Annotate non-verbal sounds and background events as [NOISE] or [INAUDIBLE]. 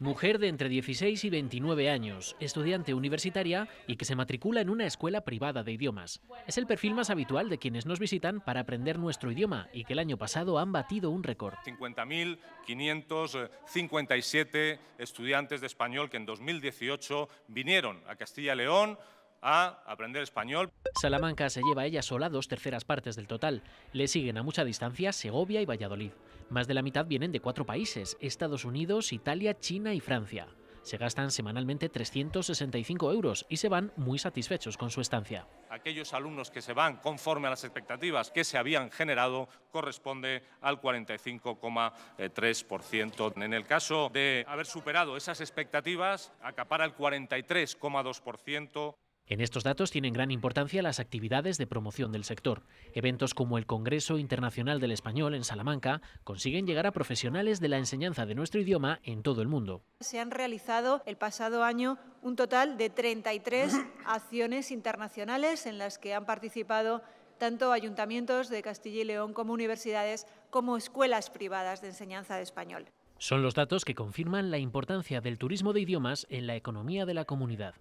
Mujer de entre 16 y 29 años, estudiante universitaria y que se matricula en una escuela privada de idiomas. Es el perfil más habitual de quienes nos visitan para aprender nuestro idioma y que el año pasado han batido un récord. 50.557 estudiantes de español que en 2018 vinieron a Castilla y León a aprender español. Salamanca se lleva ella sola dos terceras partes del total. Le siguen a mucha distancia Segovia y Valladolid. Más de la mitad vienen de cuatro países, Estados Unidos, Italia, China y Francia. Se gastan semanalmente 365 euros y se van muy satisfechos con su estancia. Aquellos alumnos que se van conforme a las expectativas que se habían generado corresponde al 45,3%. En el caso de haber superado esas expectativas, acapara el 43,2%. En estos datos tienen gran importancia las actividades de promoción del sector. Eventos como el Congreso Internacional del Español en Salamanca consiguen llegar a profesionales de la enseñanza de nuestro idioma en todo el mundo. Se han realizado el pasado año un total de 33 [COUGHS] acciones internacionales en las que han participado tanto ayuntamientos de Castilla y León como universidades como escuelas privadas de enseñanza de español. Son los datos que confirman la importancia del turismo de idiomas en la economía de la comunidad.